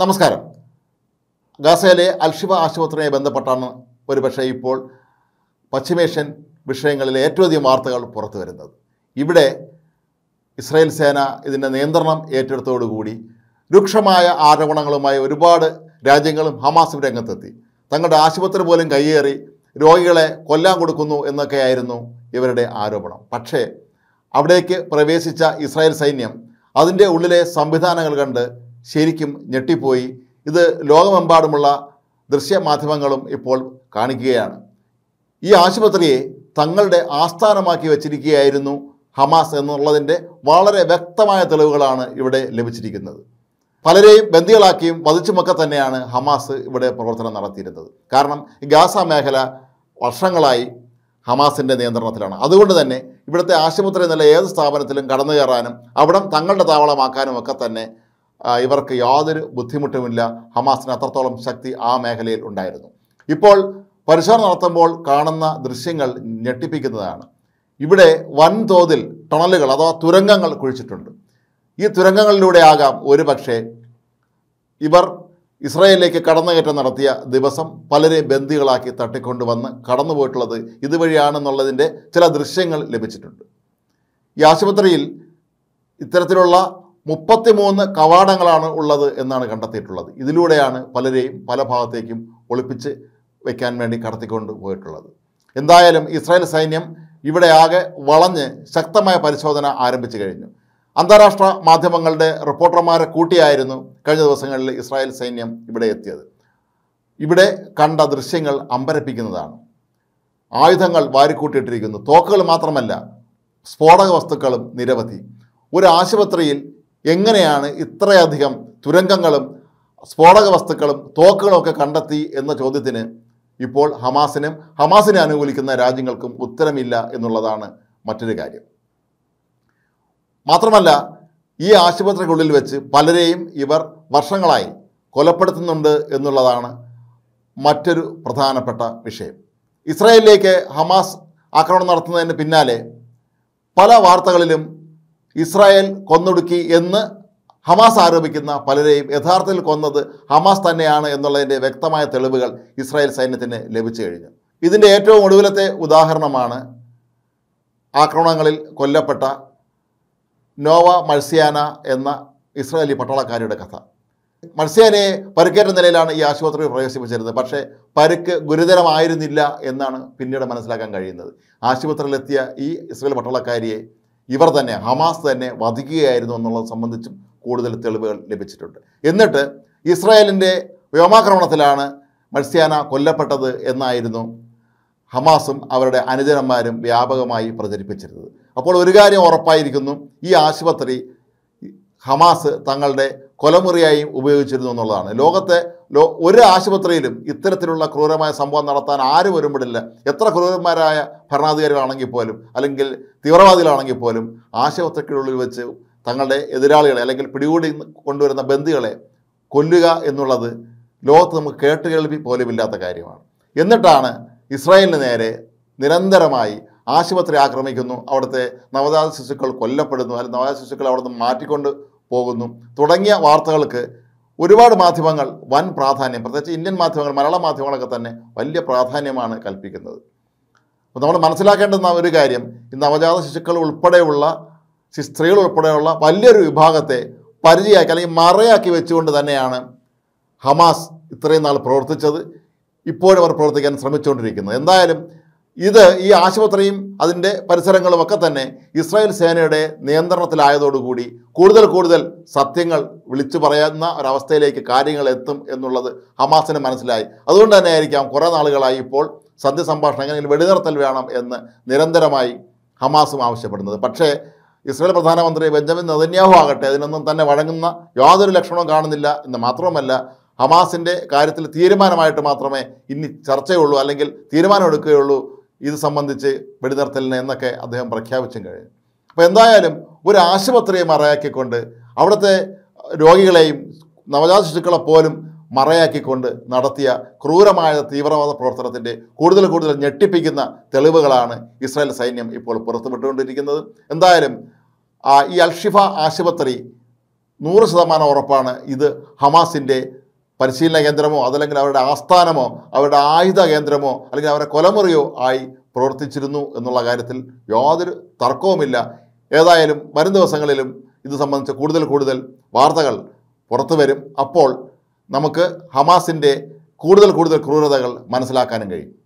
നമസ്കാരം ഗാസയിലെ അൽഷിബ ആശുപത്രിയെ ബന്ധപ്പെട്ടാണ് ഒരുപക്ഷെ ഇപ്പോൾ പശ്ചിമേഷ്യൻ വിഷയങ്ങളിൽ ഏറ്റവും അധികം വാർത്തകൾ പുറത്തു വരുന്നത് ഇവിടെ ഇസ്രായേൽ സേന ഇതിൻ്റെ നിയന്ത്രണം ഏറ്റെടുത്തോടുകൂടി രൂക്ഷമായ ആരോപണങ്ങളുമായി ഒരുപാട് രാജ്യങ്ങളും ഹമാസും രംഗത്തെത്തി തങ്ങളുടെ ആശുപത്രി പോലും കയ്യേറി രോഗികളെ കൊല്ലാൻ കൊടുക്കുന്നു എന്നൊക്കെയായിരുന്നു ഇവരുടെ ആരോപണം പക്ഷേ അവിടേക്ക് പ്രവേശിച്ച ഇസ്രായേൽ സൈന്യം അതിൻ്റെ ഉള്ളിലെ സംവിധാനങ്ങൾ കണ്ട് ശരിക്കും ഞെട്ടിപ്പോയി ഇത് ലോകമെമ്പാടുമുള്ള ദൃശ്യമാധ്യമങ്ങളും ഇപ്പോൾ കാണിക്കുകയാണ് ഈ ആശുപത്രിയെ തങ്ങളുടെ ആസ്ഥാനമാക്കി വച്ചിരിക്കുകയായിരുന്നു ഹമാസ് എന്നുള്ളതിൻ്റെ വളരെ വ്യക്തമായ തെളിവുകളാണ് ഇവിടെ ലഭിച്ചിരിക്കുന്നത് പലരെയും ബന്ദികളാക്കിയും വധിച്ചുമൊക്കെ തന്നെയാണ് ഹമാസ് ഇവിടെ പ്രവർത്തനം നടത്തിയിരുന്നത് കാരണം ഗാസ മേഖല വർഷങ്ങളായി ഹമാസിൻ്റെ നിയന്ത്രണത്തിലാണ് അതുകൊണ്ട് തന്നെ ഇവിടുത്തെ ആശുപത്രി എന്നുള്ള ഏത് സ്ഥാപനത്തിലും കടന്നു കയറാനും അവിടം തങ്ങളുടെ താവളമാക്കാനും ഒക്കെ തന്നെ ഇവർക്ക് യാതൊരു ബുദ്ധിമുട്ടുമില്ല ഹമാസിന് അത്രത്തോളം ശക്തി ആ മേഖലയിൽ ഉണ്ടായിരുന്നു ഇപ്പോൾ പരിശോധന നടത്തുമ്പോൾ കാണുന്ന ദൃശ്യങ്ങൾ ഞെട്ടിപ്പിക്കുന്നതാണ് ഇവിടെ വൻതോതിൽ ടണലുകൾ അഥവാ തുരങ്കങ്ങൾ കുഴിച്ചിട്ടുണ്ട് ഈ തുരങ്കങ്ങളിലൂടെ ആകാം ഒരു ഇവർ ഇസ്രായേലിലേക്ക് കടന്നുകയറ്റം നടത്തിയ ദിവസം പലരെ ബന്ദികളാക്കി തട്ടിക്കൊണ്ടുവന്ന് കടന്നുപോയിട്ടുള്ളത് ഇതുവഴിയാണെന്നുള്ളതിൻ്റെ ചില ദൃശ്യങ്ങൾ ലഭിച്ചിട്ടുണ്ട് ഈ ആശുപത്രിയിൽ ഇത്തരത്തിലുള്ള മുപ്പത്തിമൂന്ന് കവാടങ്ങളാണ് ഉള്ളത് എന്നാണ് കണ്ടെത്തിയിട്ടുള്ളത് ഇതിലൂടെയാണ് പലരെയും പല ഭാഗത്തേക്കും ഒളിപ്പിച്ച് വയ്ക്കാൻ വേണ്ടി കടത്തിക്കൊണ്ട് പോയിട്ടുള്ളത് എന്തായാലും ഇസ്രായേൽ സൈന്യം ഇവിടെ ആകെ വളഞ്ഞ് ശക്തമായ പരിശോധന ആരംഭിച്ചു കഴിഞ്ഞു അന്താരാഷ്ട്ര മാധ്യമങ്ങളുടെ റിപ്പോർട്ടർമാരെ കൂട്ടിയായിരുന്നു കഴിഞ്ഞ ദിവസങ്ങളിൽ ഇസ്രായേൽ സൈന്യം ഇവിടെ എത്തിയത് ഇവിടെ കണ്ട ദൃശ്യങ്ങൾ അമ്പരപ്പിക്കുന്നതാണ് ആയുധങ്ങൾ വാരിക്കൂട്ടിയിട്ടിരിക്കുന്നു തോക്കുകൾ മാത്രമല്ല സ്ഫോടക വസ്തുക്കളും നിരവധി ഒരു ആശുപത്രിയിൽ എങ്ങനെയാണ് ഇത്രയധികം തുരങ്കങ്ങളും സ്ഫോടക വസ്തുക്കളും തോക്കുകളുമൊക്കെ കണ്ടെത്തി എന്ന ചോദ്യത്തിന് ഇപ്പോൾ ഹമാസിനും ഹമാസിനെ അനുകൂലിക്കുന്ന രാജ്യങ്ങൾക്കും ഉത്തരമില്ല എന്നുള്ളതാണ് മറ്റൊരു കാര്യം മാത്രമല്ല ഈ ആശുപത്രിക്കുള്ളിൽ വെച്ച് പലരെയും ഇവർ വർഷങ്ങളായി കൊലപ്പെടുത്തുന്നുണ്ട് എന്നുള്ളതാണ് മറ്റൊരു പ്രധാനപ്പെട്ട വിഷയം ഇസ്രായേലിലേക്ക് ഹമാസ് ആക്രമണം നടത്തുന്നതിന് പിന്നാലെ പല വാർത്തകളിലും ഇസ്രായേൽ കൊന്നൊടുക്കി എന്ന് ഹമാസ് ആരോപിക്കുന്ന പലരെയും യഥാർത്ഥത്തിൽ കൊന്നത് ഹമാസ് തന്നെയാണ് എന്നുള്ളതിൻ്റെ വ്യക്തമായ തെളിവുകൾ ഇസ്രായേൽ സൈന്യത്തിന് ലഭിച്ചു കഴിഞ്ഞു ഇതിൻ്റെ ഏറ്റവും ഒടുവിലത്തെ ഉദാഹരണമാണ് ആക്രമണങ്ങളിൽ കൊല്ലപ്പെട്ട നോവ മത്സ്യാന എന്ന ഇസ്രായേലി പട്ടാളക്കാരിയുടെ കഥ മത്സ്യാനയെ പരുക്കേറ്റ നിലയിലാണ് ഈ ആശുപത്രിയിൽ പ്രവേശിപ്പിച്ചിരുന്നത് പക്ഷേ പരുക്ക് ഗുരുതരമായിരുന്നില്ല എന്നാണ് പിന്നീട് മനസ്സിലാക്കാൻ കഴിയുന്നത് ആശുപത്രിയിലെത്തിയ ഈ ഇസ്രായേൽ പട്ടാളക്കാരിയെ ഇവർ തന്നെ ഹമാസ് തന്നെ വധിക്കുകയായിരുന്നു എന്നുള്ളത് സംബന്ധിച്ചും കൂടുതൽ തെളിവുകൾ ലഭിച്ചിട്ടുണ്ട് എന്നിട്ട് ഇസ്രായേലിൻ്റെ വ്യോമാക്രമണത്തിലാണ് മത്സ്യാന കൊല്ലപ്പെട്ടത് എന്നായിരുന്നു ഹമാസും അവരുടെ അനുജനന്മാരും വ്യാപകമായി പ്രചരിപ്പിച്ചിരുന്നത് അപ്പോൾ ഒരു കാര്യം ഉറപ്പായിരിക്കുന്നു ഈ ആശുപത്രി ഹമാസ് തങ്ങളുടെ കൊലമുറിയായും ഉപയോഗിച്ചിരുന്നു എന്നുള്ളതാണ് ലോകത്തെ ലോ ഒരു ആശുപത്രിയിലും ഇത്തരത്തിലുള്ള ക്രൂരമായ സംഭവം നടത്താൻ ആരും വരുമ്പോഴില്ല എത്ര ക്രൂരന്മാരായ ഭരണാധികാരികളാണെങ്കിൽ പോലും അല്ലെങ്കിൽ തീവ്രവാദികളാണെങ്കിൽ പോലും ആശുപത്രിക്കുള്ളിൽ വെച്ച് തങ്ങളുടെ എതിരാളികളെ അല്ലെങ്കിൽ പിടികൂടി കൊണ്ടുവരുന്ന ബന്ധികളെ കൊല്ലുക എന്നുള്ളത് ലോകത്ത് നമുക്ക് കേട്ടുകേൾവി പോലുമില്ലാത്ത കാര്യമാണ് എന്നിട്ടാണ് ഇസ്രായേലിന് നേരെ നിരന്തരമായി ആശുപത്രി ആക്രമിക്കുന്നു അവിടുത്തെ നവജാത ശിശുക്കൾ കൊല്ലപ്പെടുന്നു അല്ലെങ്കിൽ നവജാത ശിശുക്കൾ അവിടുന്ന് മാറ്റിക്കൊണ്ട് പോകുന്നു തുടങ്ങിയ വാർത്തകൾക്ക് ഒരുപാട് മാധ്യമങ്ങൾ വൻ പ്രാധാന്യം പ്രത്യേകിച്ച് ഇന്ത്യൻ മാധ്യമങ്ങൾ മലയാള മാധ്യമങ്ങളൊക്കെ തന്നെ വലിയ പ്രാധാന്യമാണ് കൽപ്പിക്കുന്നത് അപ്പോൾ നമ്മൾ മനസ്സിലാക്കേണ്ടുന്ന ഒരു കാര്യം ഈ നവജാത ശിശുക്കൾ ഉൾപ്പെടെയുള്ള സ്ത്രീകൾ ഉൾപ്പെടെയുള്ള വലിയൊരു വിഭാഗത്തെ പരിചയമാക്കി അല്ലെങ്കിൽ മറയാക്കി വെച്ചുകൊണ്ട് തന്നെയാണ് ഹമാസ് ഇത്രയും നാൾ പ്രവർത്തിച്ചത് ഇപ്പോഴും അവർ പ്രവർത്തിക്കാൻ ശ്രമിച്ചുകൊണ്ടിരിക്കുന്നത് എന്തായാലും ഇത് ഈ ആശുപത്രിയും അതിൻ്റെ പരിസരങ്ങളുമൊക്കെ തന്നെ ഇസ്രായേൽ സേനയുടെ നിയന്ത്രണത്തിലായതോടുകൂടി കൂടുതൽ കൂടുതൽ സത്യങ്ങൾ വിളിച്ചു പറയുന്ന ഒരവസ്ഥയിലേക്ക് കാര്യങ്ങൾ എത്തും എന്നുള്ളത് ഹമാസിന് മനസ്സിലായി അതുകൊണ്ട് തന്നെ ആയിരിക്കാം കുറേ നാളുകളായി ഇപ്പോൾ സന്ധ്യ എങ്ങനെ വെടിനിർത്തൽ വേണം എന്ന് നിരന്തരമായി ഹമാസും ആവശ്യപ്പെടുന്നത് പക്ഷേ ഇസ്രായേൽ പ്രധാനമന്ത്രി ബെഞ്ചമിൻ നതന്യാഹു ആകട്ടെ അതിനൊന്നും തന്നെ വഴങ്ങുന്ന യാതൊരു ലക്ഷണവും കാണുന്നില്ല എന്ന് മാത്രമല്ല ഹമാസിൻ്റെ കാര്യത്തിൽ തീരുമാനമായിട്ട് മാത്രമേ ഇനി ചർച്ചയുള്ളൂ അല്ലെങ്കിൽ തീരുമാനമെടുക്കുകയുള്ളൂ ഇത് സംബന്ധിച്ച് വെടിനിർത്തലിന് എന്നൊക്കെ അദ്ദേഹം പ്രഖ്യാപിച്ചും കഴിഞ്ഞു അപ്പോൾ എന്തായാലും ഒരു ആശുപത്രിയെ മറയാക്കിക്കൊണ്ട് അവിടുത്തെ രോഗികളെയും നവജാത ശിശുക്കളെ പോലും മറയാക്കിക്കൊണ്ട് നടത്തിയ ക്രൂരമായ തീവ്രവാദ പ്രവർത്തനത്തിൻ്റെ കൂടുതൽ കൂടുതൽ ഞെട്ടിപ്പിക്കുന്ന തെളിവുകളാണ് ഇസ്രായേൽ സൈന്യം ഇപ്പോൾ പുറത്തുവിട്ടുകൊണ്ടിരിക്കുന്നത് എന്തായാലും ഈ അൽഷിഫ ആശുപത്രി നൂറ് ശതമാനം ഉറപ്പാണ് ഇത് ഹമാസിൻ്റെ പരിശീലന കേന്ദ്രമോ അതല്ലെങ്കിൽ അവരുടെ ആസ്ഥാനമോ അവരുടെ ആയുധ കേന്ദ്രമോ അല്ലെങ്കിൽ അവരുടെ കൊലമുറിയോ ആയി പ്രവർത്തിച്ചിരുന്നു എന്നുള്ള കാര്യത്തിൽ യാതൊരു തർക്കവുമില്ല ഏതായാലും വരും ദിവസങ്ങളിലും ഇത് സംബന്ധിച്ച് കൂടുതൽ കൂടുതൽ വാർത്തകൾ പുറത്തു വരും അപ്പോൾ നമുക്ക് ഹമാസിൻ്റെ കൂടുതൽ കൂടുതൽ ക്രൂരതകൾ മനസ്സിലാക്കാനും കഴിയും